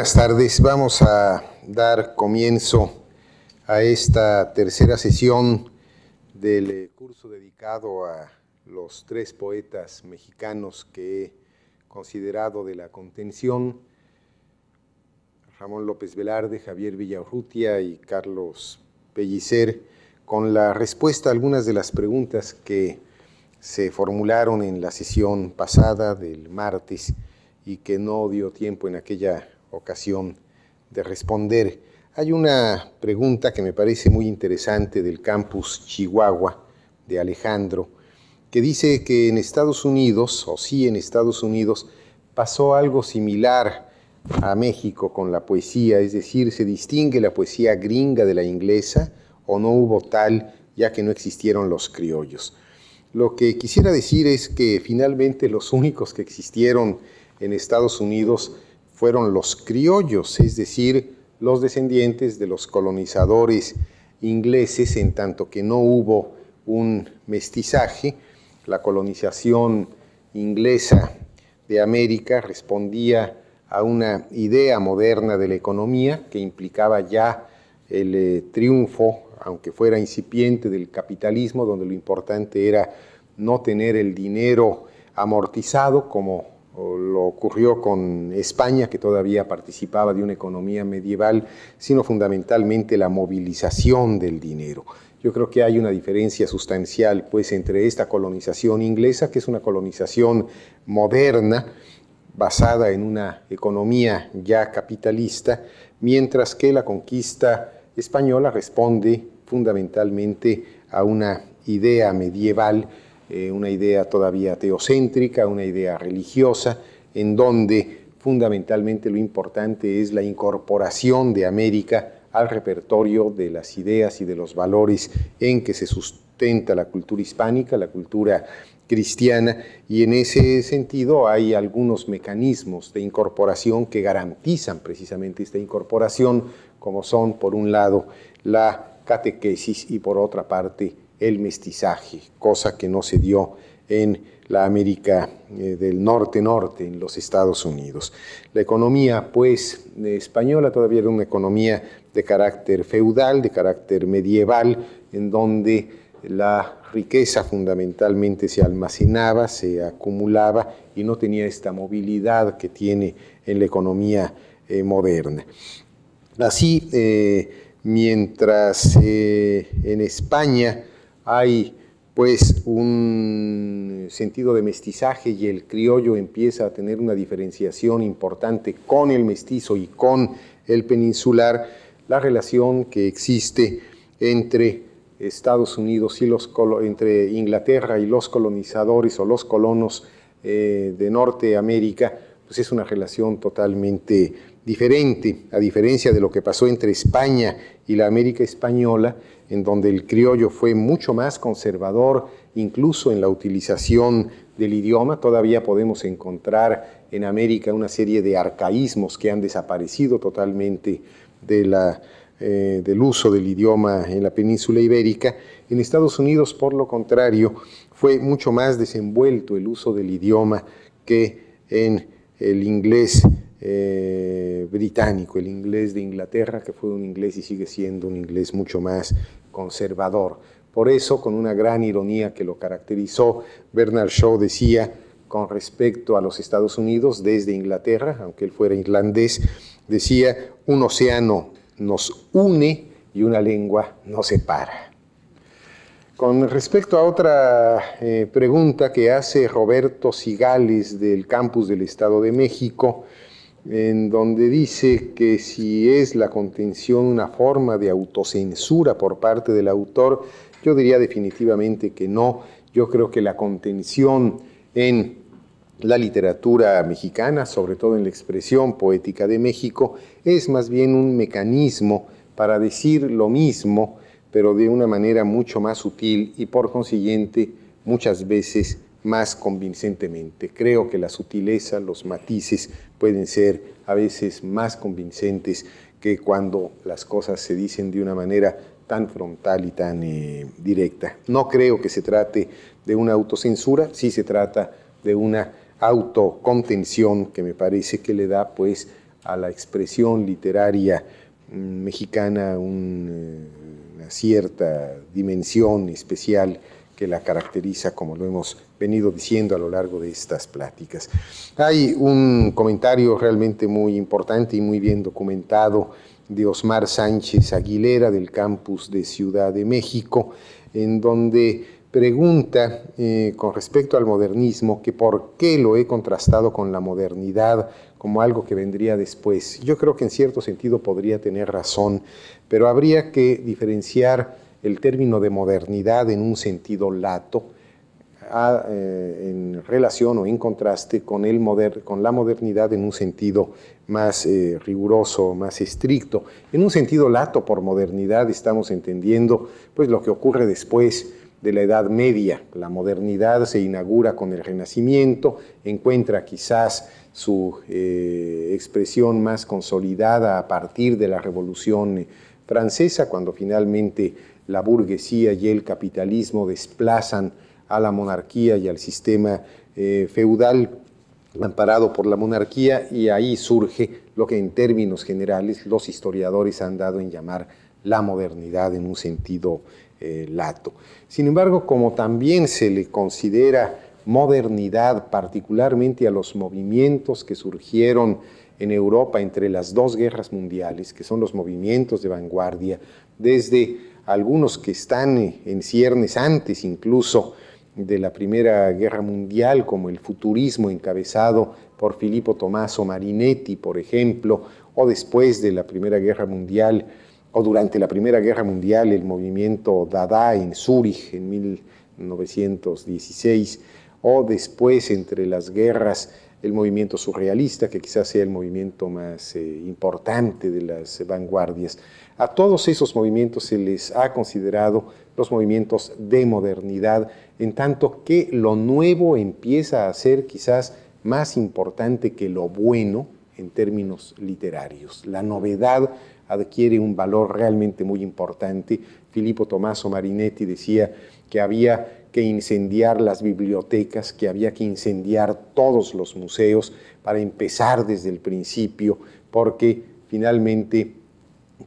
buenas tardes. Vamos a dar comienzo a esta tercera sesión del eh, curso dedicado a los tres poetas mexicanos que he considerado de la contención, Ramón López Velarde, Javier Villaurrutia y Carlos Pellicer, con la respuesta a algunas de las preguntas que se formularon en la sesión pasada del martes y que no dio tiempo en aquella ocasión de responder. Hay una pregunta que me parece muy interesante del campus Chihuahua de Alejandro, que dice que en Estados Unidos, o sí en Estados Unidos, pasó algo similar a México con la poesía, es decir, se distingue la poesía gringa de la inglesa o no hubo tal ya que no existieron los criollos. Lo que quisiera decir es que finalmente los únicos que existieron en Estados Unidos fueron los criollos, es decir, los descendientes de los colonizadores ingleses, en tanto que no hubo un mestizaje. La colonización inglesa de América respondía a una idea moderna de la economía que implicaba ya el eh, triunfo, aunque fuera incipiente, del capitalismo, donde lo importante era no tener el dinero amortizado como lo ocurrió con España, que todavía participaba de una economía medieval, sino fundamentalmente la movilización del dinero. Yo creo que hay una diferencia sustancial pues, entre esta colonización inglesa, que es una colonización moderna, basada en una economía ya capitalista, mientras que la conquista española responde fundamentalmente a una idea medieval eh, una idea todavía teocéntrica, una idea religiosa, en donde fundamentalmente lo importante es la incorporación de América al repertorio de las ideas y de los valores en que se sustenta la cultura hispánica, la cultura cristiana, y en ese sentido hay algunos mecanismos de incorporación que garantizan precisamente esta incorporación, como son, por un lado, la catequesis y por otra parte, el mestizaje, cosa que no se dio en la América eh, del norte-norte, en los Estados Unidos. La economía, pues, eh, española todavía era una economía de carácter feudal, de carácter medieval, en donde la riqueza fundamentalmente se almacenaba, se acumulaba y no tenía esta movilidad que tiene en la economía eh, moderna. Así, mientras en España, hay pues un sentido de mestizaje y el criollo empieza a tener una diferenciación importante con el mestizo y con el peninsular, la relación que existe entre Estados Unidos y los entre Inglaterra y los colonizadores o los colonos eh, de Norteamérica, pues es una relación totalmente diferente, a diferencia de lo que pasó entre España y la América española, en donde el criollo fue mucho más conservador, incluso en la utilización del idioma. Todavía podemos encontrar en América una serie de arcaísmos que han desaparecido totalmente eh, del uso del idioma en la península ibérica. En Estados Unidos, por lo contrario, fue mucho más desenvuelto el uso del idioma que en el inglés eh, británico, el inglés de Inglaterra, que fue un inglés y sigue siendo un inglés mucho más conservador. Por eso, con una gran ironía que lo caracterizó, Bernard Shaw decía con respecto a los Estados Unidos desde Inglaterra, aunque él fuera irlandés, decía, un océano nos une y una lengua nos separa. Con respecto a otra eh, pregunta que hace Roberto Sigales del campus del Estado de México, en donde dice que si es la contención una forma de autocensura por parte del autor, yo diría definitivamente que no. Yo creo que la contención en la literatura mexicana, sobre todo en la expresión poética de México, es más bien un mecanismo para decir lo mismo, pero de una manera mucho más sutil y por consiguiente muchas veces más convincentemente. Creo que la sutileza, los matices pueden ser a veces más convincentes que cuando las cosas se dicen de una manera tan frontal y tan eh, directa. No creo que se trate de una autocensura, sí se trata de una autocontención que me parece que le da pues a la expresión literaria mm, mexicana eh, una cierta dimensión especial que la caracteriza, como lo hemos venido diciendo a lo largo de estas pláticas. Hay un comentario realmente muy importante y muy bien documentado de Osmar Sánchez Aguilera del campus de Ciudad de México, en donde pregunta eh, con respecto al modernismo que por qué lo he contrastado con la modernidad como algo que vendría después. Yo creo que en cierto sentido podría tener razón, pero habría que diferenciar el término de modernidad en un sentido lato eh, en relación o en contraste con, la modernidad en un sentido más eh, riguroso, más estricto. En un sentido lato por modernidad estamos entendiendo pues, lo que ocurre después de la Edad Media. La modernidad se inaugura con el Renacimiento, encuentra quizás su eh, expresión más consolidada a partir de la Revolución Francesa, cuando finalmente la burguesía y el capitalismo desplazan a la monarquía y al sistema eh, feudal amparado por la monarquía y ahí surge lo que en términos generales los historiadores han dado en llamar la modernidad en un sentido eh, lato. Sin embargo, como también se le considera modernidad particularmente a los movimientos que surgieron en Europa entre las dos guerras mundiales, que son los movimientos de vanguardia, desde algunos que están en ciernes antes incluso de la Primera Guerra Mundial, como el futurismo encabezado por Filippo Tommaso Marinetti, por ejemplo, o después de la Primera Guerra Mundial, o durante la Primera Guerra Mundial, el movimiento Dada en Zúrich en 1916, o después entre las guerras el movimiento surrealista, que quizás sea el movimiento más eh, importante de las vanguardias. A todos esos movimientos se les ha considerado los movimientos de modernidad, en tanto que lo nuevo empieza a ser quizás más importante que lo bueno en términos literarios. La novedad adquiere un valor realmente muy importante. Filippo Tommaso Marinetti decía que había que incendiar las bibliotecas, que había que incendiar todos los museos para empezar desde el principio, porque finalmente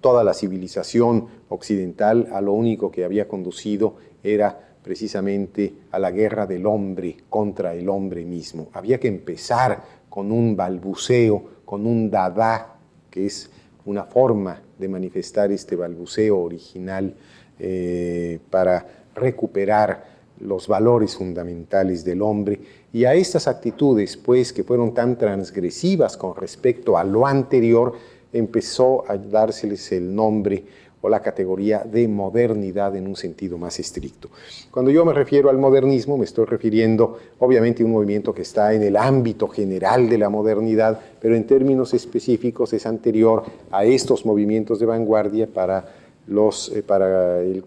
toda la civilización occidental a lo único que había conducido era precisamente a la guerra del hombre contra el hombre mismo. Había que empezar con un balbuceo, con un dada, que es una forma de manifestar este balbuceo original eh, para recuperar los valores fundamentales del hombre y a estas actitudes, pues, que fueron tan transgresivas con respecto a lo anterior, empezó a dárseles el nombre o la categoría de modernidad en un sentido más estricto. Cuando yo me refiero al modernismo, me estoy refiriendo obviamente a un movimiento que está en el ámbito general de la modernidad, pero en términos específicos es anterior a estos movimientos de vanguardia para los, eh, para el,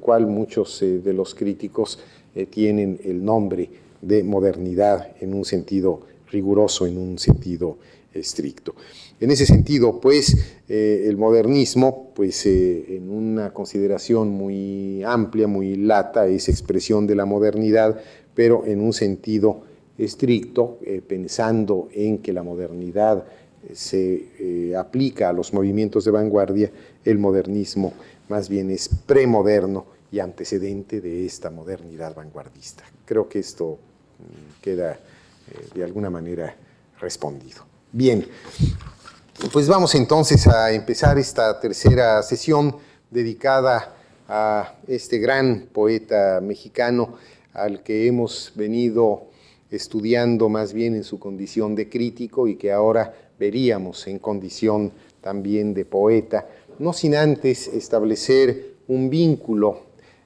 cual muchos eh, de los críticos eh, tienen el nombre de modernidad en un sentido riguroso, en un sentido estricto. En ese sentido, pues, el modernismo, pues, en una consideración muy amplia, muy lata, es expresión de la modernidad, pero en un sentido estricto, pensando en que la modernidad se eh, aplica a los movimientos de vanguardia, el modernismo más bien es premoderno y antecedente de esta modernidad vanguardista. Creo que esto mm, queda eh, de alguna manera respondido. Bien, pues vamos entonces a empezar esta tercera sesión dedicada a este gran poeta mexicano al que hemos venido estudiando más bien en su condición de crítico y que ahora veríamos en condición también de poeta, no sin antes establecer un vínculo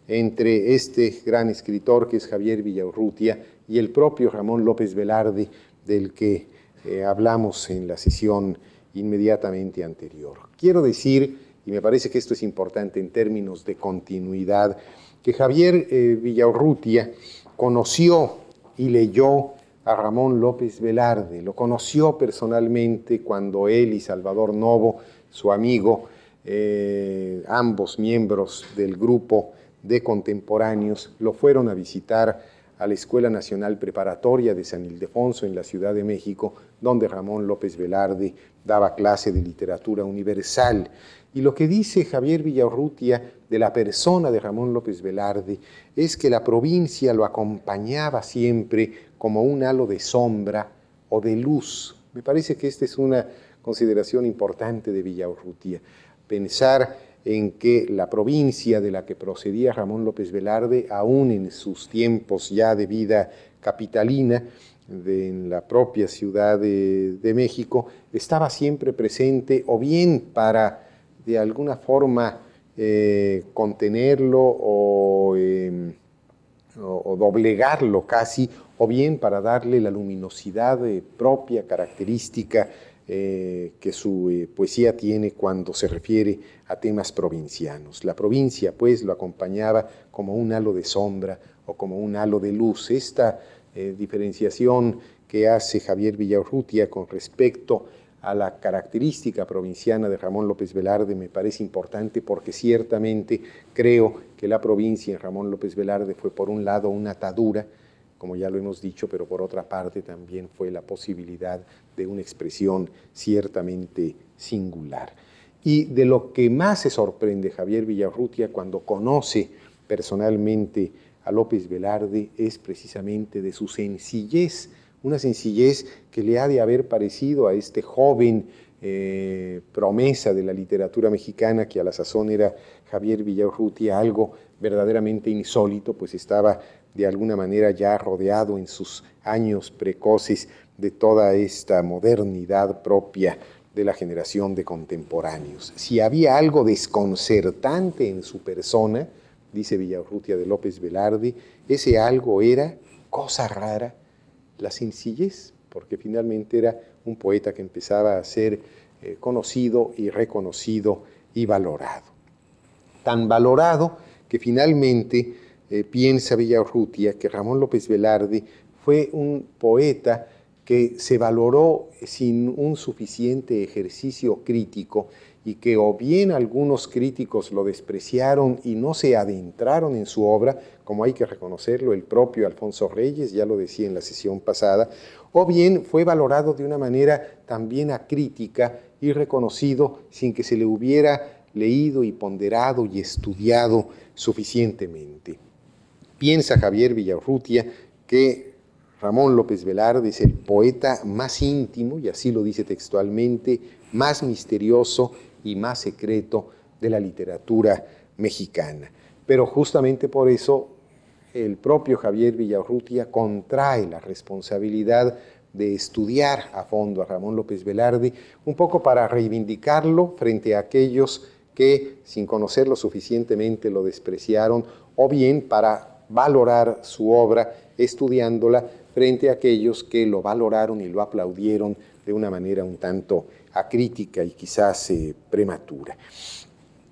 entre este gran escritor que es Javier Villaurrutia y el propio Ramón López Velarde, del que eh, hablamos en la sesión inmediatamente anterior. Quiero decir, y me parece que esto es importante en términos de continuidad, que Javier eh, Villaurrutia conoció y leyó a Ramón López Velarde. Lo conoció personalmente cuando él y Salvador Novo, su amigo, eh, ambos miembros del grupo de contemporáneos, lo fueron a visitar a la Escuela Nacional Preparatoria de San Ildefonso en la Ciudad de México, donde Ramón López Velarde daba clase de literatura universal. Y lo que dice Javier Villarrutia de la persona de Ramón López Velarde es que la provincia lo acompañaba siempre como un halo de sombra o de luz. Me parece que esta es una consideración importante de Villaurrutia. Pensar en que la provincia de la que procedía Ramón López Velarde, aún en sus tiempos ya de vida capitalina, de, en la propia Ciudad de, México, estaba siempre presente o bien para de alguna forma eh, contenerlo o em, o, doblegarlo casi, o bien para darle la luminosidad eh, propia, característica eh, que su eh, poesía tiene cuando se refiere a temas provincianos. La provincia, pues, lo acompañaba como un halo de sombra o como un halo de luz. Esta diferenciación que hace Javier Villarrutia con respecto a la característica provinciana de Ramón López Velarde me parece importante porque ciertamente creo que la provincia en Ramón López Velarde fue por un lado una atadura, como ya lo hemos dicho, pero por otra parte también fue la posibilidad de una expresión ciertamente singular. Y de lo que más se sorprende Javier Villarrutia cuando conoce personalmente a López Velarde es precisamente de su sencillez una sencillez que le ha de haber parecido a este joven eh, promesa de la literatura mexicana, que a la sazón era Javier Villaurrutia, algo verdaderamente insólito, pues estaba de alguna manera ya rodeado en sus años precoces de toda esta modernidad propia de la generación de contemporáneos. Si había algo desconcertante en su persona, dice Villaurrutia de López Velarde, ese algo era cosa rara, la sencillez, porque finalmente era un poeta que empezaba a ser eh, conocido y reconocido y valorado. Tan valorado que finalmente eh, piensa Villarrutia que Ramón López Velarde fue un poeta que se valoró sin un suficiente ejercicio crítico y que o bien algunos críticos lo despreciaron y no se adentraron en su obra, como hay que reconocerlo, el propio Alfonso Reyes, ya lo decía en la sesión pasada, o bien fue valorado de una manera también acrítica y reconocido sin que se le hubiera leído y ponderado y estudiado suficientemente. Piensa Javier Villarrutia que Ramón López Velarde es el poeta más íntimo, y así lo dice textualmente, más misterioso y más secreto de la literatura mexicana. Pero justamente por eso el propio Javier Villarrutia contrae la responsabilidad de estudiar a fondo a Ramón López Velarde, un poco para reivindicarlo frente a aquellos que sin conocerlo suficientemente lo despreciaron, o bien para valorar su obra estudiándola frente a aquellos que lo valoraron y lo aplaudieron de una manera un tanto acrítica y quizás eh, prematura.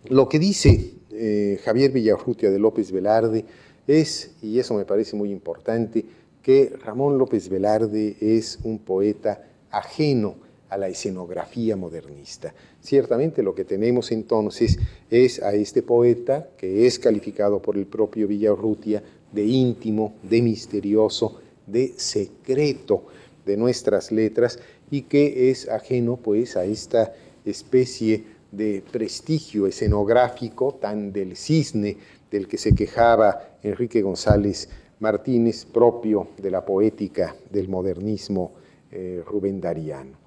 Lo que dice eh, Javier Villarrutia de López Velarde es, y eso me parece muy importante, que Ramón López Velarde es un poeta ajeno a la escenografía modernista. Ciertamente lo que tenemos entonces es a este poeta que es calificado por el propio Villarrutia de íntimo, de misterioso, de secreto de nuestras letras y que es ajeno pues a esta especie de prestigio escenográfico tan del cisne del que se quejaba Enrique González Martínez, propio de la poética del modernismo eh, rubendariano.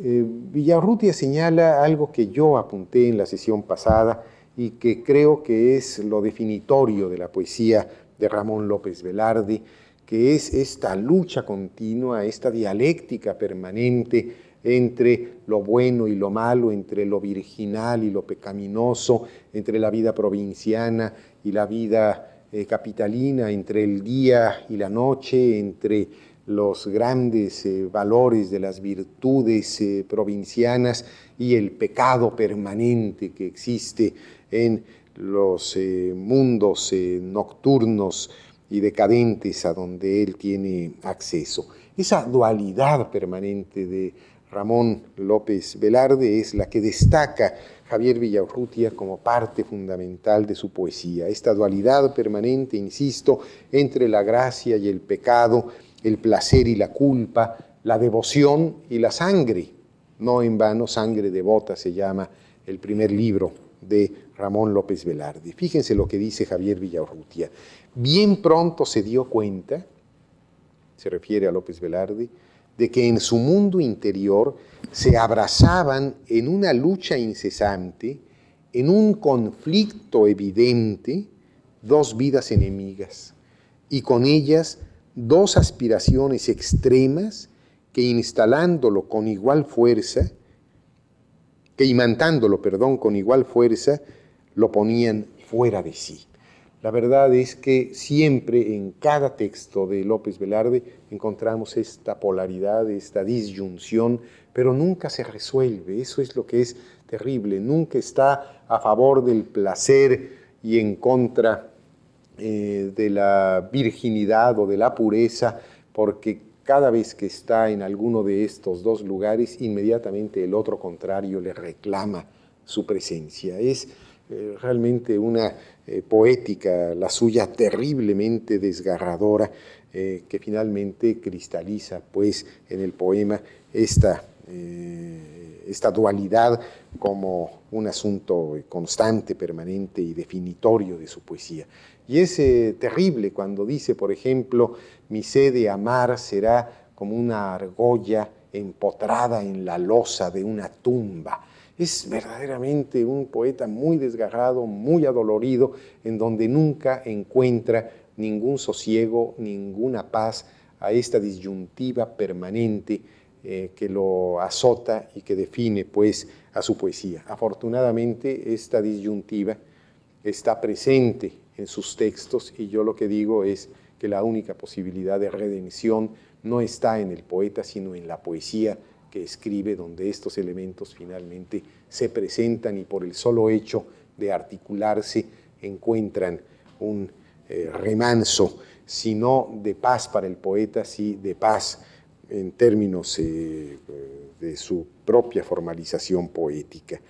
Eh, Villarrutia señala algo que yo apunté en la sesión pasada y que creo que es lo definitorio de la poesía de Ramón López Velarde, que es esta lucha continua, esta dialéctica permanente entre lo bueno y lo malo, entre lo virginal y lo pecaminoso, entre la vida provinciana y la vida eh, capitalina, entre el día y la noche, entre los grandes eh, valores de las virtudes eh, provincianas y el pecado permanente que existe en los mundos nocturnos y decadentes a donde él tiene acceso. Esa dualidad permanente de Ramón López Velarde es la que destaca Javier Villaurrutia como parte fundamental de su poesía. Esta dualidad permanente, insisto, entre la gracia y el pecado, el placer y la culpa, la devoción y la sangre. No en vano, Sangre Devota se llama el primer libro de Ramón López Velarde. Fíjense lo que dice Javier Villaurrutia. Bien pronto se dio cuenta, se refiere a López Velarde, de que en su mundo interior se abrazaban en una lucha incesante, en un conflicto evidente, dos vidas enemigas y con ellas dos aspiraciones extremas que instalándolo con igual fuerza, que imantándolo, perdón, con igual fuerza, lo ponían fuera de sí. La verdad es que siempre en cada texto de López Velarde encontramos esta polaridad, esta disyunción, pero nunca se resuelve. Eso es lo que es terrible. Nunca está a favor del placer y en contra eh, de la virginidad o de la pureza, porque cada vez que está en alguno de estos dos lugares, inmediatamente el otro contrario le reclama su presencia. Es eh, realmente una eh, poética, la suya terriblemente desgarradora, eh, que finalmente cristaliza pues en el poema esta, eh, esta dualidad como un asunto constante, permanente y definitorio de su poesía. Y es eh, terrible cuando dice, por ejemplo, mi sed de amar será como una argolla empotrada en la losa de una tumba. Es verdaderamente un poeta muy desgarrado, muy adolorido, en donde nunca encuentra ningún sosiego, ninguna paz a esta disyuntiva permanente eh, que lo azota y que define pues a su poesía. Afortunadamente esta disyuntiva está presente en sus textos y yo lo que digo es que la única posibilidad de redención no está en el poeta, sino en la poesía que escribe, donde estos elementos finalmente se presentan y por el solo hecho de articularse encuentran un eh, remanso, sino de paz para el poeta, sí, de paz en términos eh, de su propia formalización poética.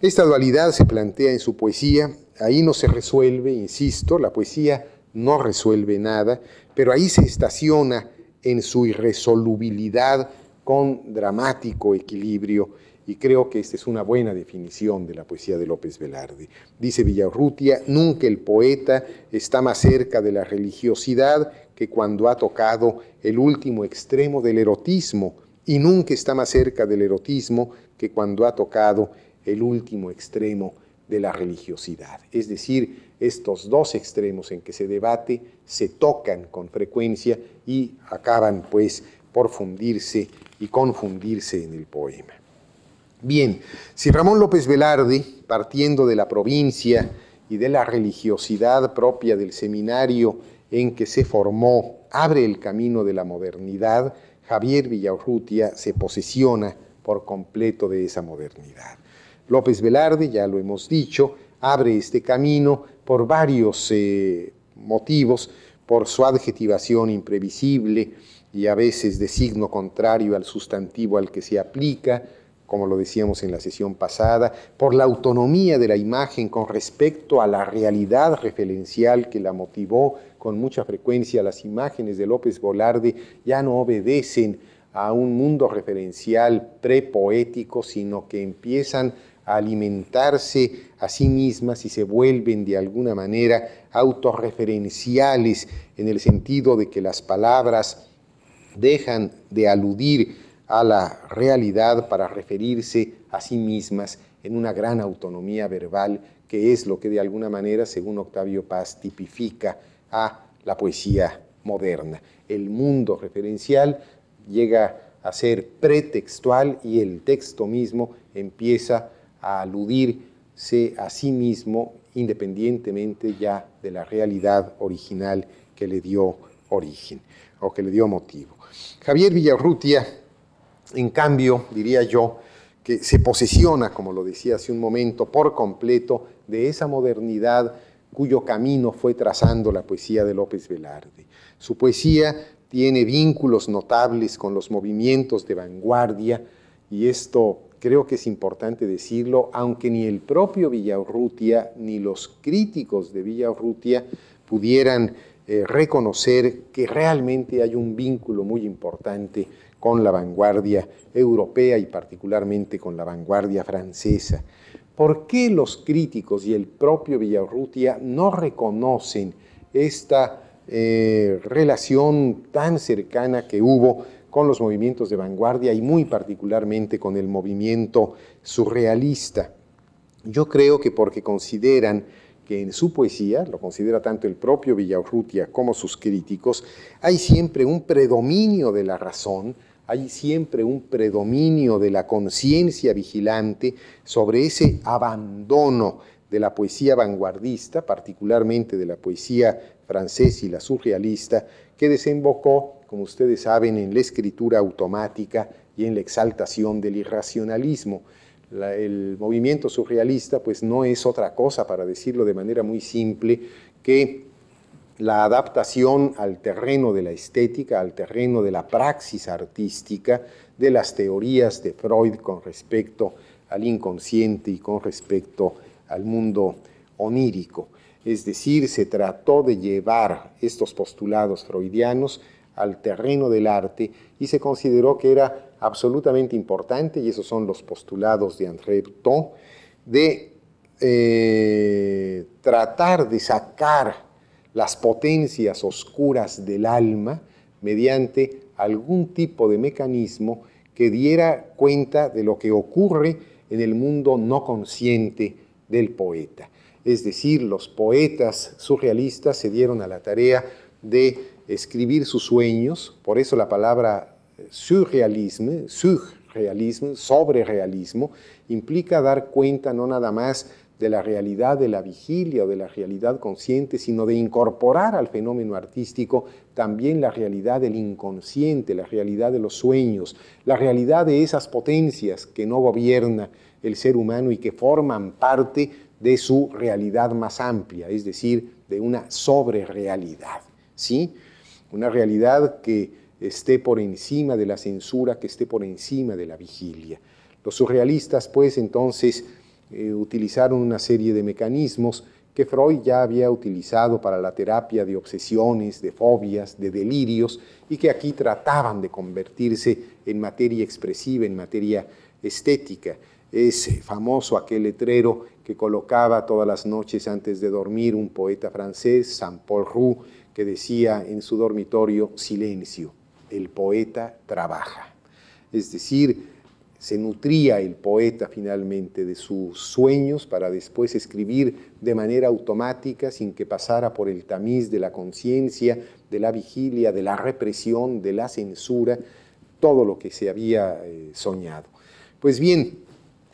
Esta dualidad se plantea en su poesía, ahí no se resuelve, insisto, la poesía no resuelve nada, pero ahí se estaciona en su irresolubilidad con dramático equilibrio y creo que esta es una buena definición de la poesía de López Velarde. Dice Villarrutia, nunca el poeta está más cerca de la religiosidad que cuando ha tocado el último extremo del erotismo, y nunca está más cerca del erotismo que cuando ha tocado el último extremo de la religiosidad. Es decir, estos dos extremos en que se debate se tocan con frecuencia y acaban pues por fundirse y confundirse en el poema. Bien, si Ramón López Velarde, partiendo de la provincia y de la religiosidad propia del seminario en que se formó, abre el camino de la modernidad, Javier Villaurrutia se posesiona por completo de esa modernidad. López Velarde, ya lo hemos dicho, abre este camino por varios eh, motivos, por su adjetivación imprevisible y a veces de signo contrario al sustantivo al que se aplica, como lo decíamos en la sesión pasada, por la autonomía de la imagen con respecto a la realidad referencial que la motivó con mucha frecuencia. Las imágenes de López Volarde ya no obedecen a un mundo referencial prepoético, sino que empiezan a alimentarse a sí mismas y se vuelven de alguna manera autorreferenciales en el sentido de que las palabras dejan de aludir a la realidad para referirse a sí mismas en una gran autonomía verbal, que es lo que de alguna manera, según Octavio Paz, tipifica a la poesía moderna. El mundo referencial llega a ser pretextual y el texto mismo empieza a aludirse a sí mismo independientemente ya de la realidad original que le dio origen o que le dio motivo. Javier Villarrutia en cambio, diría yo, que se posesiona, como lo decía hace un momento, por completo de esa modernidad cuyo camino fue trazando la poesía de López Velarde. Su poesía tiene vínculos notables con los movimientos de vanguardia y esto creo que es importante decirlo, aunque ni el propio Villaurrutia ni los críticos de Villaurrutia pudieran eh, reconocer que realmente hay un vínculo muy importante con la vanguardia europea y particularmente con la vanguardia francesa. ¿Por qué los críticos y el propio Villarrutia no reconocen esta eh, relación tan cercana que hubo con los movimientos de vanguardia y muy particularmente con el movimiento surrealista? Yo creo que porque consideran que en su poesía, lo considera tanto el propio Villaurrutia como sus críticos, hay siempre un predominio de la razón, hay siempre un predominio de la conciencia vigilante sobre ese abandono de la poesía vanguardista, particularmente de la poesía francesa y la surrealista, que desembocó, como ustedes saben, en la escritura automática y en la exaltación del irracionalismo. el movimiento surrealista pues no es otra cosa, para decirlo de manera muy simple, que la adaptación al terreno de la estética, al terreno de la praxis artística, de las teorías de Freud con respecto al inconsciente y con respecto al mundo onírico. Es decir, se trató de llevar estos postulados freudianos al terreno del arte y se consideró que era absolutamente importante, y esos son los postulados de André Breton, de eh, tratar de sacar las potencias oscuras del alma mediante algún tipo de mecanismo que diera cuenta de lo que ocurre en el mundo no consciente del poeta. Es decir, los poetas surrealistas se dieron a la tarea de escribir sus sueños, por eso la palabra surrealismo, surrealismo, sobrerealismo, implica dar cuenta no nada más de la realidad de la vigilia o de la realidad consciente, sino de incorporar al fenómeno artístico también la realidad del inconsciente, la realidad de los sueños, la realidad de esas potencias que no gobierna el ser humano y que forman parte de su realidad más amplia, es decir, de una sobrerealidad, ¿sí? Una realidad que esté por encima de la censura, que esté por encima de la vigilia. Los surrealistas, pues, entonces, eh, utilizaron una serie de mecanismos que Freud ya había utilizado para la terapia de obsesiones, de fobias, de delirios, y que aquí trataban de convertirse en materia expresiva, en materia estética. Es famoso aquel letrero que colocaba todas las noches antes de dormir un poeta francés, Saint-Paul Roux, que decía en su dormitorio, silencio, el poeta trabaja. Es decir, se nutría el poeta finalmente de sus sueños para después escribir de manera automática, sin que pasara por el tamiz de la conciencia, de la vigilia, de la represión, de la censura, todo lo que se había eh, soñado. Pues bien,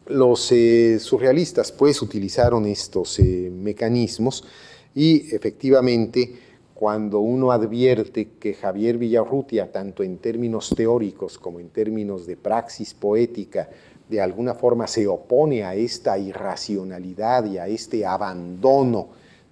los eh, surrealistas pues utilizaron estos eh, mecanismos y efectivamente cuando uno advierte que Javier Villarrutia, tanto en términos teóricos como en términos de praxis poética, de alguna forma se opone a esta irracionalidad y a este abandono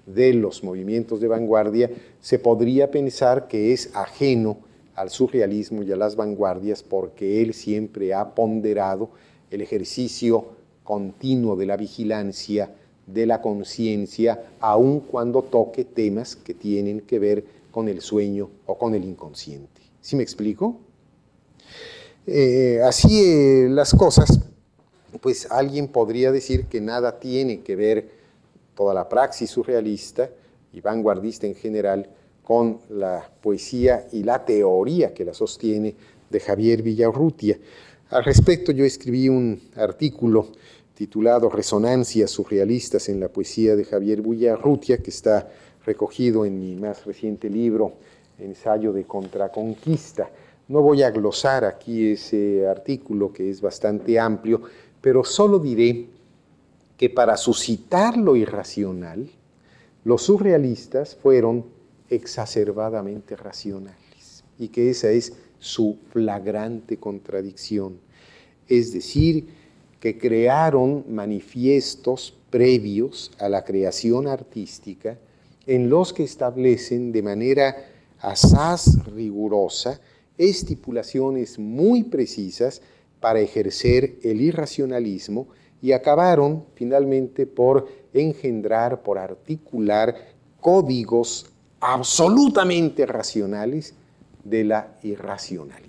de los movimientos de vanguardia, se podría pensar que es ajeno al surrealismo y a las vanguardias porque él siempre ha ponderado el ejercicio continuo de la vigilancia de la conciencia, aun cuando toque temas que tienen que ver con el sueño o con el inconsciente. ¿Sí me explico? Eh, así eh, las cosas, pues alguien podría decir que nada tiene que ver toda la praxis surrealista y vanguardista en general con la poesía y la teoría que la sostiene de Javier Villarrutia. Al respecto yo escribí un artículo titulado Resonancias surrealistas en la poesía de Javier Bullarrutia, que está recogido en mi más reciente libro, Ensayo de Contraconquista. No voy a glosar aquí ese artículo que es bastante amplio, pero solo diré que para suscitar lo irracional, los surrealistas fueron exacerbadamente racionales y que esa es su flagrante contradicción. Es decir, que crearon manifiestos previos a la creación artística en los que establecen de manera asaz rigurosa estipulaciones muy precisas para ejercer el irracionalismo y acabaron finalmente por engendrar, por articular códigos absolutamente racionales de la irracionalidad.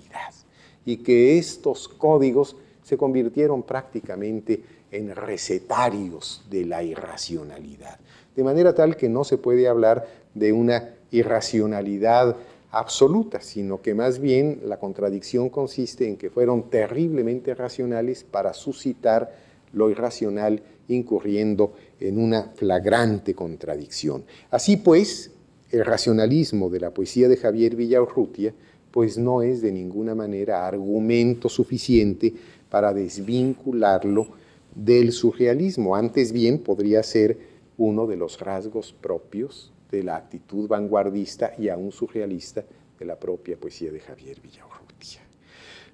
Y que estos códigos se convirtieron prácticamente en recetarios de la irracionalidad. De manera tal que no se puede hablar de una irracionalidad absoluta, sino que más bien la contradicción consiste en que fueron terriblemente racionales para suscitar lo irracional incurriendo en una flagrante contradicción. Así pues, el racionalismo de la poesía de Javier Villaurrutia pues no es de ninguna manera argumento suficiente para desvincularlo del surrealismo. Antes bien podría ser uno de los rasgos propios de la actitud vanguardista y aún surrealista de la propia poesía de Javier Villaurrutia.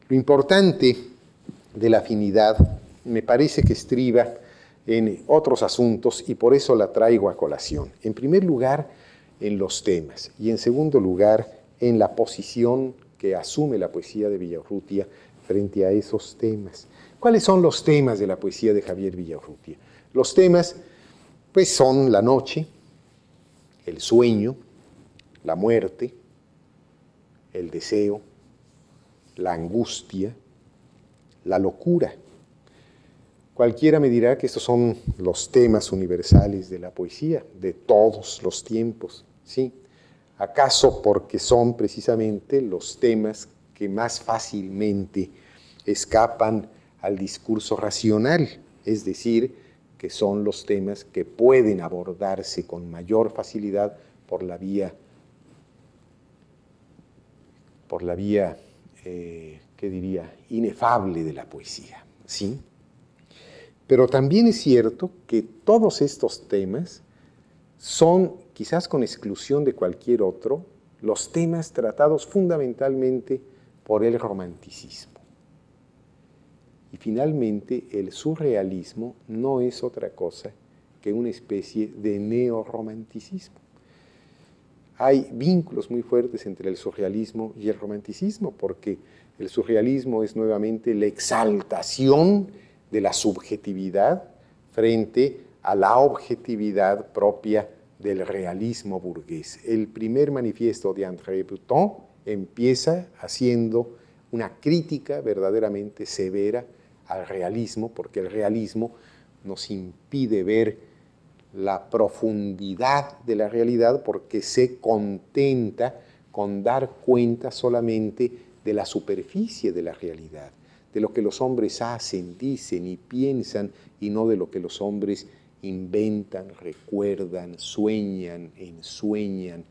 Lo importante de la afinidad me parece que estriba en otros asuntos y por eso la traigo a colación. En primer lugar, en los temas y en segundo lugar, en la posición que asume la poesía de Villaurrutia frente a esos temas. ¿Cuáles son los temas de la poesía de Javier Villarrupia? Los temas, pues, son la noche, el sueño, la muerte, el deseo, la angustia, la locura. Cualquiera me dirá que estos son los temas universales de la poesía, de todos los tiempos, ¿sí? ¿Acaso porque son precisamente los temas que más fácilmente escapan al discurso racional, es decir, que son los temas que pueden abordarse con mayor facilidad por la vía, por la vía, eh, ¿qué diría?, inefable de la poesía, ¿sí? Pero también es cierto que todos estos temas son, quizás con exclusión de cualquier otro, los temas tratados fundamentalmente por el romanticismo. Y finalmente, el surrealismo no es otra cosa que una especie de neorromanticismo. Hay vínculos muy fuertes entre el surrealismo y el romanticismo, porque el surrealismo es nuevamente la exaltación de la subjetividad frente a la objetividad propia del realismo burgués. El primer manifiesto de André Breton empieza haciendo una crítica verdaderamente severa al realismo, porque el realismo nos impide ver la profundidad de la realidad porque se contenta con dar cuenta solamente de la superficie de la realidad, de lo que los hombres hacen, dicen y piensan y no de lo que los hombres inventan, recuerdan, sueñan, ensueñan,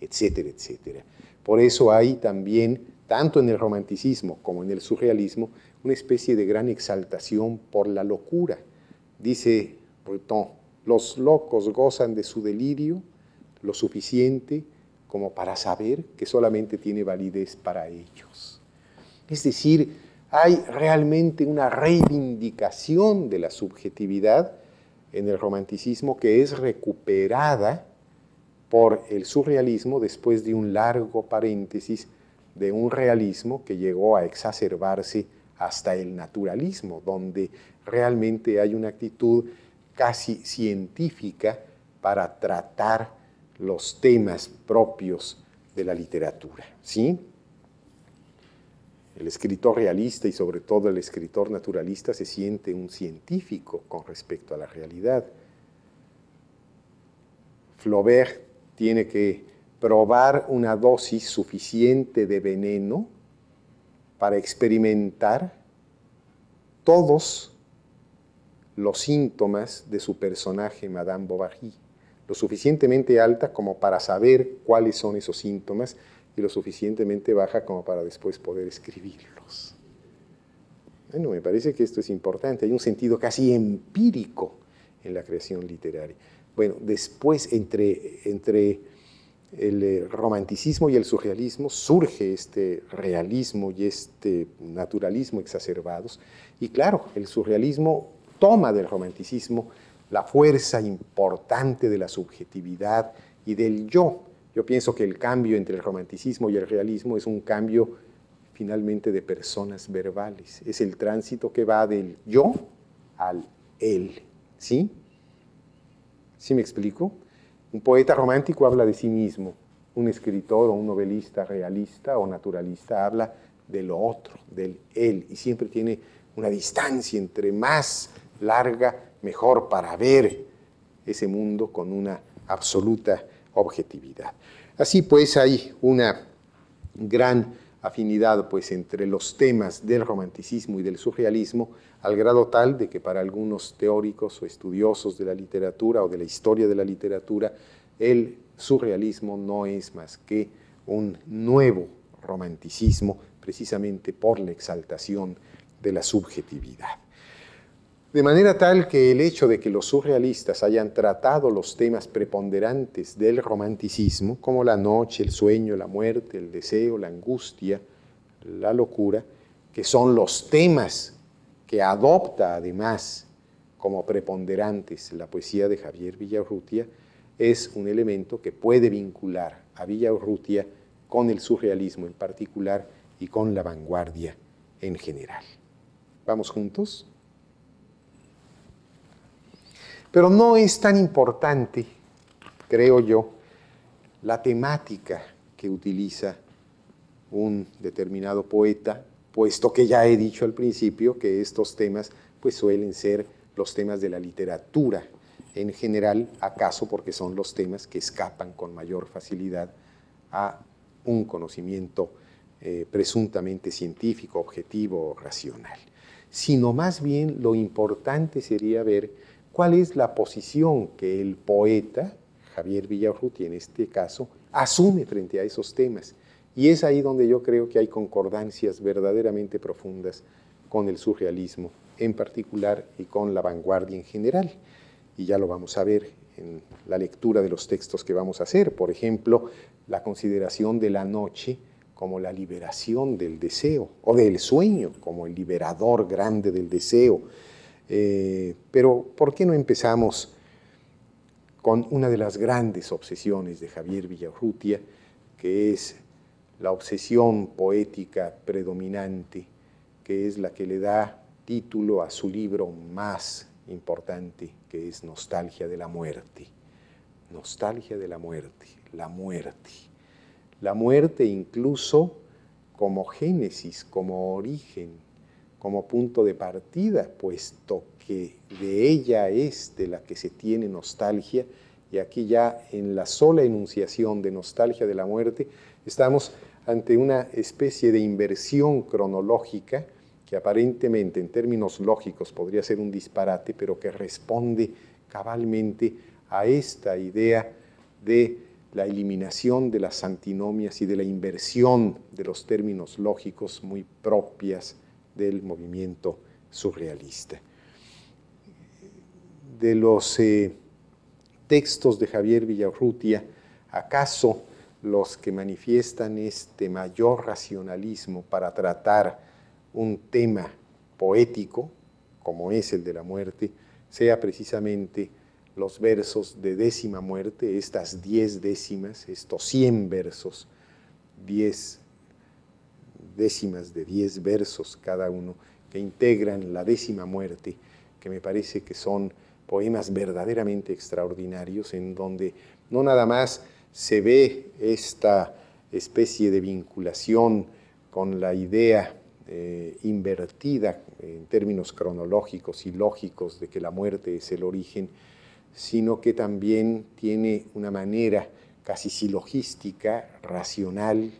etcétera, etcétera. Por eso hay también, tanto en el romanticismo como en el surrealismo, una especie de gran exaltación por la locura. Dice Breton, los locos gozan de su delirio lo suficiente como para saber que solamente tiene validez para ellos. Es decir, hay realmente una reivindicación de la subjetividad en el romanticismo que es recuperada por el surrealismo después de un largo paréntesis de un realismo que llegó a exacerbarse hasta el naturalismo, donde realmente hay una actitud casi científica para tratar los temas propios de la literatura. ¿sí? El escritor realista y sobre todo el escritor naturalista se siente un científico con respecto a la realidad. Flaubert tiene que probar una dosis suficiente de veneno para experimentar todos los síntomas de su personaje, Madame Bovary, lo suficientemente alta como para saber cuáles son esos síntomas y lo suficientemente baja como para después poder escribirlos. Bueno, me parece que esto es importante, hay un sentido casi empírico en la creación literaria. Bueno, después entre, entre el eh, romanticismo y el surrealismo surge este realismo y este naturalismo exacerbados. Y claro, el surrealismo toma del romanticismo la fuerza importante de la subjetividad y del yo. Yo pienso que el cambio entre el romanticismo y el realismo es un cambio finalmente de personas verbales. Es el tránsito que va del yo al él, ¿sí? ¿Sí me explico? Un poeta romántico habla de sí mismo, un escritor o un novelista realista o naturalista habla de lo otro, del él, y siempre tiene una distancia entre más larga, mejor para ver ese mundo con una absoluta objetividad. Así pues hay una gran afinidad pues, entre los temas del romanticismo y del surrealismo, al grado tal de que para algunos teóricos o estudiosos de la literatura o de la historia de la literatura, el surrealismo no es más que un nuevo romanticismo, precisamente por la exaltación de la subjetividad. De manera tal que el hecho de que los surrealistas hayan tratado los temas preponderantes del romanticismo, como la noche, el sueño, la muerte, el deseo, la angustia, la locura, que son los temas que adopta además como preponderantes la poesía de Javier Villaurrutia, es un elemento que puede vincular a Villaurrutia con el surrealismo en particular y con la vanguardia en general. ¿Vamos juntos? Pero no es tan importante, creo yo, la temática que utiliza un determinado poeta, puesto que ya he dicho al principio que estos temas pues suelen ser los temas de la literatura en general, acaso porque son los temas que escapan con mayor facilidad a un conocimiento eh, presuntamente científico, objetivo o racional, sino más bien lo importante sería ver cuál es la posición que el poeta, Javier Villarruti en este caso, asume frente a esos temas. Y es ahí donde yo creo que hay concordancias verdaderamente profundas con el surrealismo en particular y con la vanguardia en general. Y ya lo vamos a ver en la lectura de los textos que vamos a hacer. Por ejemplo, la consideración de la noche como la liberación del deseo o del sueño como el liberador grande del deseo eh, pero ¿por qué no empezamos con una de las grandes obsesiones de Javier Villarrutia, que es la obsesión poética predominante, que es la que le da título a su libro más importante, que es Nostalgia de la Muerte. Nostalgia de la Muerte, la muerte. La muerte incluso como génesis, como origen como punto de partida, puesto que de ella es de la que se tiene nostalgia, y aquí ya en la sola enunciación de nostalgia de la muerte, estamos ante una especie de inversión cronológica que aparentemente en términos lógicos podría ser un disparate, pero que responde cabalmente a esta idea de la eliminación de las antinomias y de la inversión de los términos lógicos muy propias del movimiento surrealista. De los eh, textos de Javier Villarrutia, ¿acaso los que manifiestan este mayor racionalismo para tratar un tema poético, como es el de la muerte, sea precisamente los versos de décima muerte, estas diez décimas, estos cien versos, diez décimas de diez versos cada uno que integran la décima muerte, que me parece que son poemas verdaderamente extraordinarios en donde no nada más se ve esta especie de vinculación con la idea eh, invertida en términos cronológicos y lógicos de que la muerte es el origen, sino que también tiene una manera casi silogística, racional,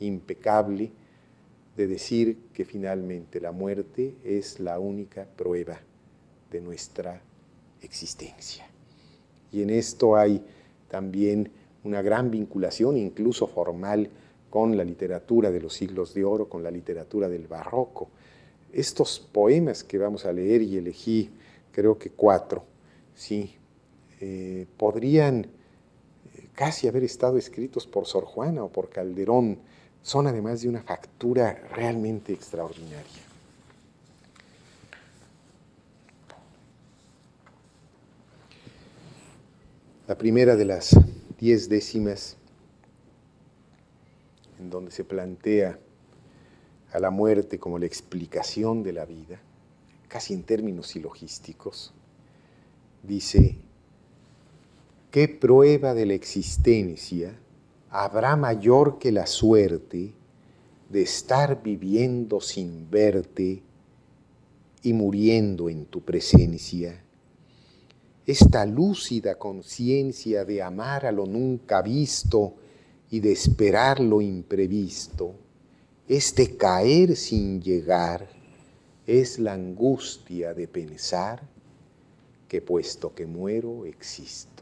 impecable, de decir que finalmente la muerte es la única prueba de nuestra existencia. Y en esto hay también una gran vinculación, incluso formal, con la literatura de los siglos de oro, con la literatura del barroco. Estos poemas que vamos a leer y elegí, creo que cuatro, sí, eh, podrían eh, casi haber estado escritos por Sor Juana o por Calderón, son además de una factura realmente extraordinaria. La primera de las diez décimas, en donde se plantea a la muerte como la explicación de la vida, casi en términos silogísticos, dice, ¿qué prueba de la existencia habrá mayor que la suerte de estar viviendo sin verte y muriendo en tu presencia. Esta lúcida conciencia de amar a lo nunca visto y de esperar lo imprevisto, este caer sin llegar, es la angustia de pensar que puesto que muero existe.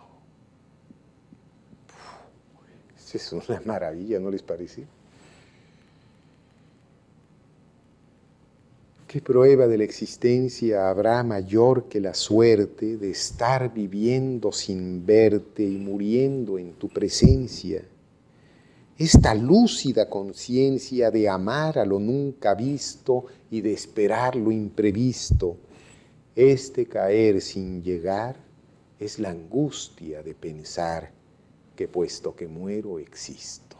es una maravilla, ¿no les parece? ¿Qué prueba de la existencia habrá mayor que la suerte de estar viviendo sin verte y muriendo en tu presencia? Esta lúcida conciencia de amar a lo nunca visto y de esperar lo imprevisto, este caer sin llegar es la angustia de pensar que puesto que muero existo.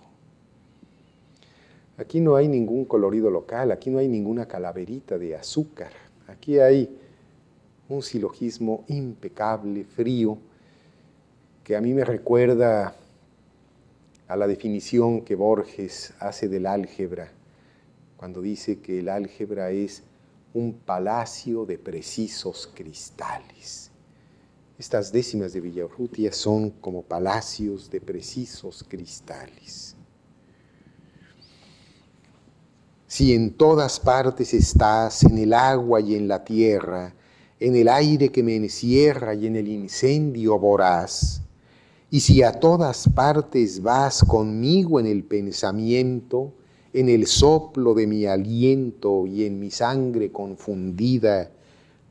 Aquí no hay ningún colorido local, aquí no hay ninguna calaverita de azúcar, aquí hay un silogismo impecable, frío, que a mí me recuerda a la definición que Borges hace del álgebra, cuando dice que el álgebra es un palacio de precisos cristales. Estas décimas de Villaurrutia son como palacios de precisos cristales. Si en todas partes estás, en el agua y en la tierra, en el aire que me encierra y en el incendio voraz, y si a todas partes vas conmigo en el pensamiento, en el soplo de mi aliento y en mi sangre confundida,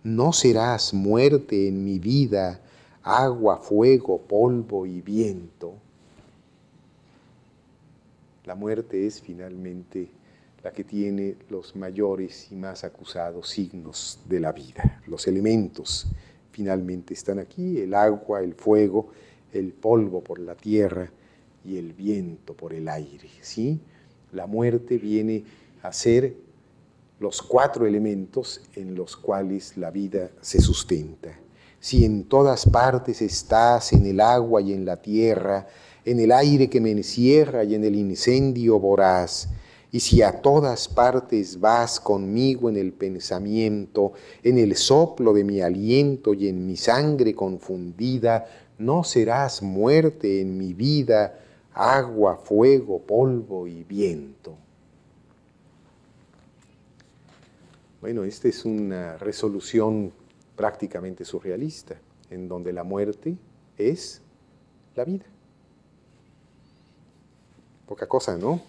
no serás muerte en mi vida, agua, fuego, polvo y viento. La muerte es finalmente la que tiene los mayores y más acusados signos de la vida. Los elementos finalmente están aquí, el agua, el fuego, el polvo por la tierra y el viento por el aire. ¿sí? La muerte viene a ser los cuatro elementos en los cuales la vida se sustenta. Si en todas partes estás, en el agua y en la tierra, en el aire que me encierra y en el incendio voraz, y si a todas partes vas conmigo en el pensamiento, en el soplo de mi aliento y en mi sangre confundida, no serás muerte en mi vida, agua, fuego, polvo y viento. Bueno, esta es una resolución prácticamente surrealista, en donde la muerte es la vida. Poca cosa, ¿no?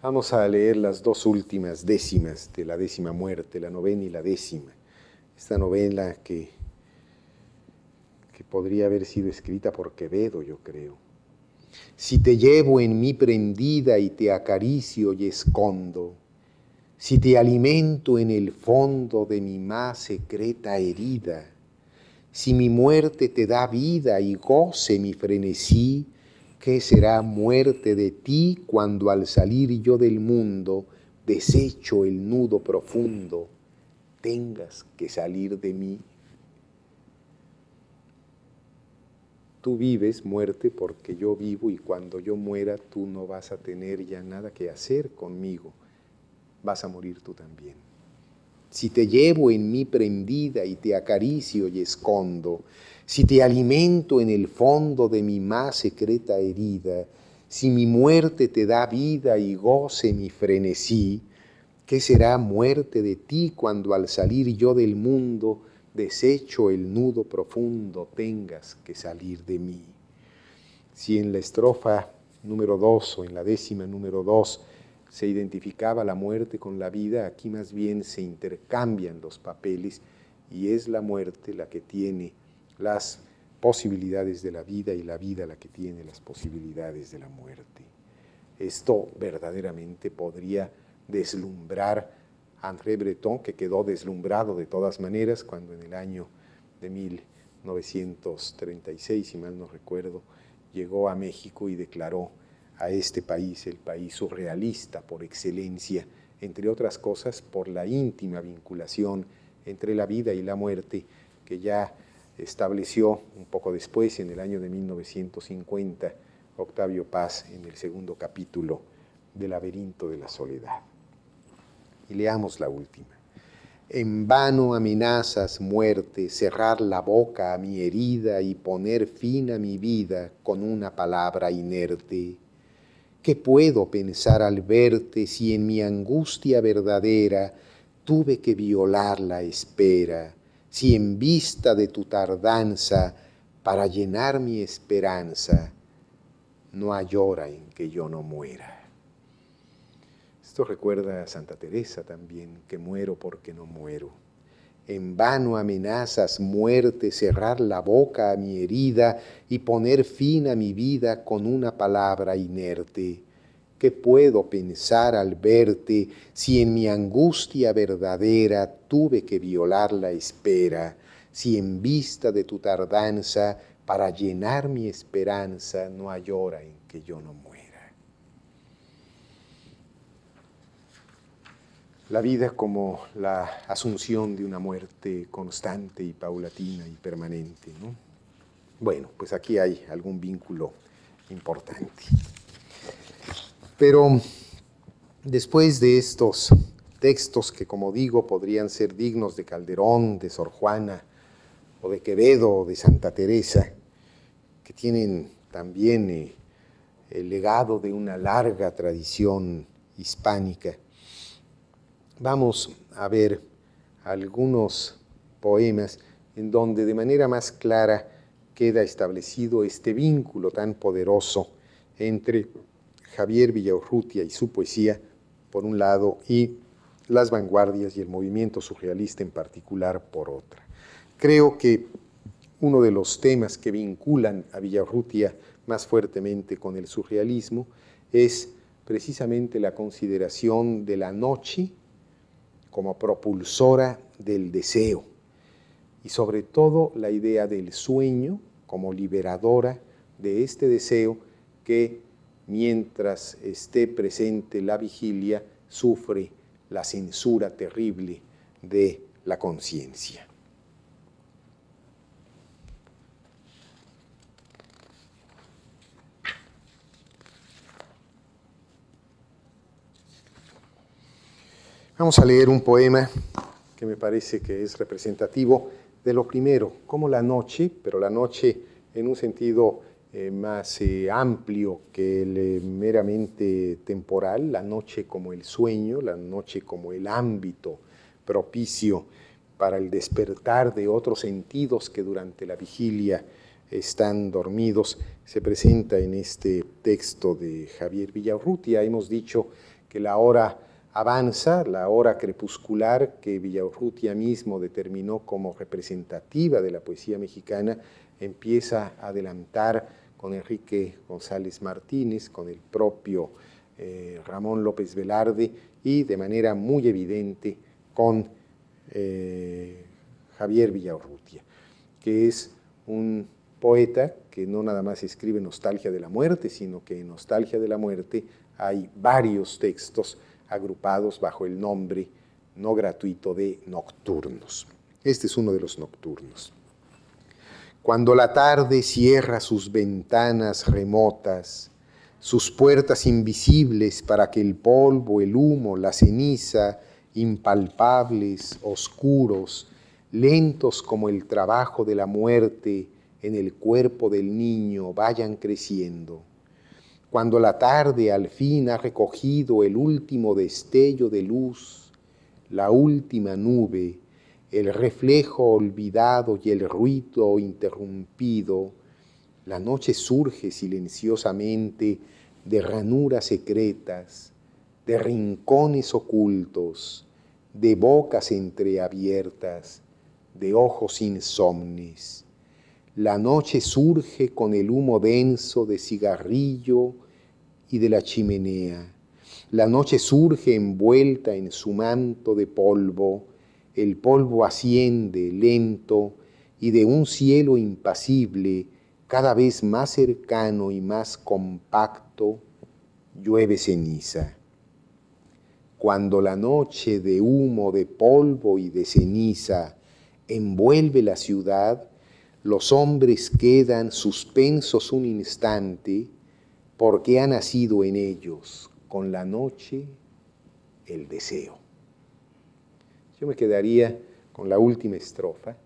Vamos a leer las dos últimas décimas de la décima muerte, la novena y la décima. Esta novela que, que podría haber sido escrita por Quevedo, yo creo. Si te llevo en mí prendida y te acaricio y escondo, si te alimento en el fondo de mi más secreta herida, si mi muerte te da vida y goce mi frenesí, ¿qué será muerte de ti cuando al salir yo del mundo deshecho el nudo profundo? Tengas que salir de mí. Tú vives muerte porque yo vivo y cuando yo muera tú no vas a tener ya nada que hacer conmigo vas a morir tú también. Si te llevo en mí prendida y te acaricio y escondo, si te alimento en el fondo de mi más secreta herida, si mi muerte te da vida y goce mi frenesí, ¿qué será muerte de ti cuando al salir yo del mundo, deshecho el nudo profundo, tengas que salir de mí? Si en la estrofa número 2 o en la décima número dos se identificaba la muerte con la vida, aquí más bien se intercambian los papeles y es la muerte la que tiene las posibilidades de la vida y la vida la que tiene las posibilidades de la muerte. Esto verdaderamente podría deslumbrar a André Breton, que quedó deslumbrado de todas maneras cuando en el año de 1936, si mal no recuerdo, llegó a México y declaró a este país, el país surrealista por excelencia, entre otras cosas por la íntima vinculación entre la vida y la muerte que ya estableció un poco después, en el año de 1950, Octavio Paz en el segundo capítulo del laberinto de la soledad. Y leamos la última. En vano amenazas muerte, cerrar la boca a mi herida y poner fin a mi vida con una palabra inerte. ¿Qué puedo pensar al verte si en mi angustia verdadera tuve que violar la espera? Si en vista de tu tardanza para llenar mi esperanza, no hay hora en que yo no muera. Esto recuerda a Santa Teresa también, que muero porque no muero en vano amenazas, muerte, cerrar la boca a mi herida y poner fin a mi vida con una palabra inerte. ¿Qué puedo pensar al verte si en mi angustia verdadera tuve que violar la espera, si en vista de tu tardanza para llenar mi esperanza no hay hora en que yo no muera? La vida como la asunción de una muerte constante y paulatina y permanente. Bueno, pues aquí hay algún vínculo importante. Pero después de estos textos que, como digo, podrían ser dignos de Calderón, de Sor Juana, o de Quevedo, o de Santa Teresa, que tienen también eh, el legado de una larga tradición hispánica, vamos a ver algunos poemas en donde de manera más clara queda establecido este vínculo tan poderoso entre Javier Villaurrutia y su poesía, por un lado, y las vanguardias y el movimiento surrealista en particular, por otra. Creo que uno de los temas que vinculan a Villaurrutia más fuertemente con el surrealismo es precisamente la consideración de la noche como propulsora del deseo y sobre todo la idea del sueño como liberadora de este deseo que mientras esté presente la vigilia sufre la censura terrible de la conciencia. Vamos a leer un poema que me parece que es representativo de lo primero, como la noche, pero la noche en un sentido eh, más eh, amplio que el eh, meramente temporal, la noche como el sueño, la noche como el ámbito propicio para el despertar de otros sentidos que durante la vigilia están dormidos, se presenta en este texto de Javier Villaurrutia. Hemos dicho que la hora Avanza la hora crepuscular que Villaurrutia mismo determinó como representativa de la poesía mexicana, empieza a adelantar con Enrique González Martínez, con el propio eh, Ramón López Velarde y de manera muy evidente con eh, Javier Villaurrutia, que es un poeta que no nada más escribe Nostalgia de la Muerte, sino que en Nostalgia de la Muerte hay varios textos agrupados bajo el nombre no gratuito de nocturnos. Este es uno de los nocturnos. Cuando la tarde cierra sus ventanas remotas, sus puertas invisibles para que el polvo, el humo, la ceniza, impalpables, oscuros, lentos como el trabajo de la muerte en el cuerpo del niño, vayan creciendo. Cuando la tarde al fin ha recogido el último destello de luz, la última nube, el reflejo olvidado y el ruido interrumpido, la noche surge silenciosamente de ranuras secretas, de rincones ocultos, de bocas entreabiertas, de ojos insomnes la noche surge con el humo denso de cigarrillo y de la chimenea. La noche surge envuelta en su manto de polvo. El polvo asciende lento y de un cielo impasible, cada vez más cercano y más compacto, llueve ceniza. Cuando la noche de humo, de polvo y de ceniza envuelve la ciudad, los hombres quedan suspensos un instante porque ha nacido en ellos con la noche el deseo. Yo me quedaría con la última estrofa.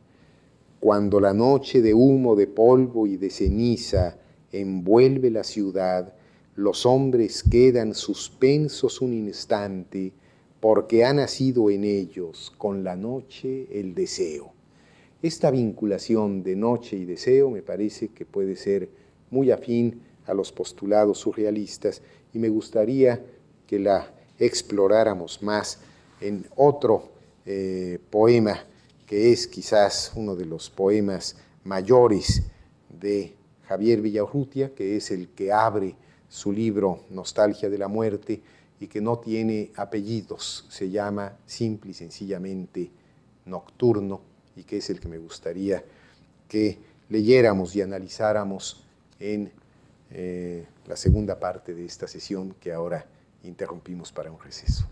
Cuando la noche de humo, de polvo y de ceniza envuelve la ciudad, los hombres quedan suspensos un instante porque ha nacido en ellos con la noche el deseo. Esta vinculación de noche y deseo me parece que puede ser muy afín a los postulados surrealistas y me gustaría que la exploráramos más en otro eh, poema que es quizás uno de los poemas mayores de Javier Villaurrutia, que es el que abre su libro Nostalgia de la Muerte y que no tiene apellidos, se llama simple y sencillamente Nocturno y que es el que me gustaría que leyéramos y analizáramos en eh, la segunda parte de esta sesión que ahora interrumpimos para un receso.